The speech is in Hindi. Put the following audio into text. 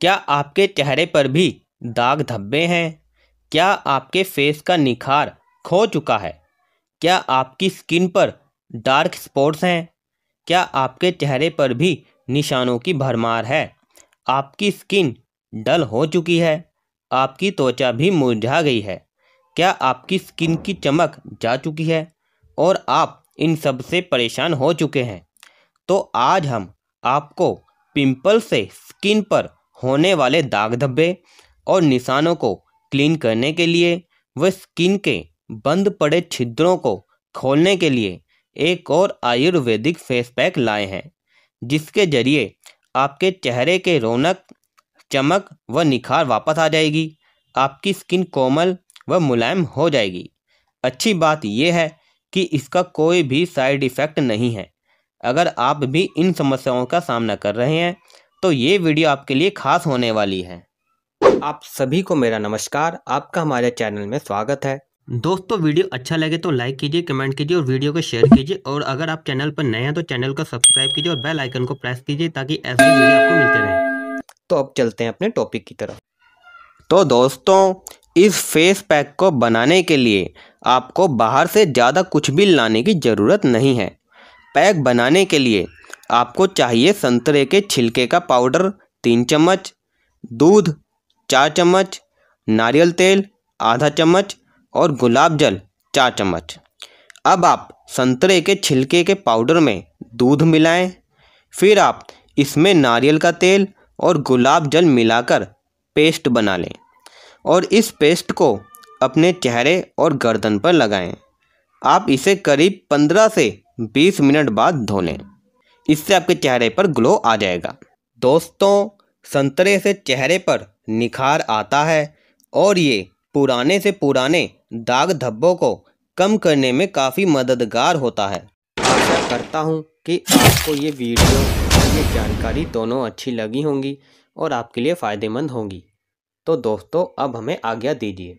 क्या आपके चेहरे पर भी दाग धब्बे हैं क्या आपके फेस का निखार खो चुका है क्या आपकी स्किन पर डार्क स्पॉट्स हैं क्या आपके चेहरे पर भी निशानों की भरमार है आपकी स्किन डल हो चुकी है आपकी त्वचा भी मुरझा गई है क्या आपकी स्किन की चमक जा चुकी है और आप इन सब से परेशान हो चुके हैं तो आज हम आपको पिंपल से स्किन पर होने वाले दाग धब्बे और निशानों को क्लीन करने के लिए व स्किन के बंद पड़े छिद्रों को खोलने के लिए एक और आयुर्वेदिक फेस पैक लाए हैं जिसके जरिए आपके चेहरे के रौनक चमक व निखार वापस आ जाएगी आपकी स्किन कोमल व मुलायम हो जाएगी अच्छी बात यह है कि इसका कोई भी साइड इफ़ेक्ट नहीं है अगर आप भी इन समस्याओं का सामना कर रहे हैं तो ये वीडियो आपके लिए खास होने वाली है आप सभी को मेरा नमस्कार आपका हमारे चैनल में स्वागत है दोस्तों वीडियो अच्छा लगे तो लाइक कीजिए कमेंट कीजिए और वीडियो को शेयर कीजिए और अगर आप चैनल पर नए हैं तो चैनल को सब्सक्राइब कीजिए और बेल आइकन को प्रेस कीजिए ताकि ऐसे वीडियो आपको मिलते रहे तो अब चलते हैं अपने टॉपिक की तरफ तो दोस्तों इस फेस पैक को बनाने के लिए आपको बाहर से ज़्यादा कुछ भी लाने की ज़रूरत नहीं है पैक बनाने के लिए आपको चाहिए संतरे के छिलके का पाउडर तीन चम्मच दूध चार चम्मच नारियल तेल आधा चम्मच और गुलाब जल चार चम्मच अब आप संतरे के छिलके के पाउडर में दूध मिलाएं फिर आप इसमें नारियल का तेल और गुलाब जल मिलाकर पेस्ट बना लें और इस पेस्ट को अपने चेहरे और गर्दन पर लगाएं। आप इसे करीब 15 से 20 मिनट बाद धो लें इससे आपके चेहरे पर ग्लो आ जाएगा दोस्तों संतरे से चेहरे पर निखार आता है और ये पुराने से पुराने दाग धब्बों को कम करने में काफ़ी मददगार होता है आशा करता हूँ कि आपको ये वीडियो और ये जानकारी दोनों अच्छी लगी होंगी और आपके लिए फ़ायदेमंद होंगी तो दोस्तों अब हमें आज्ञा दीजिए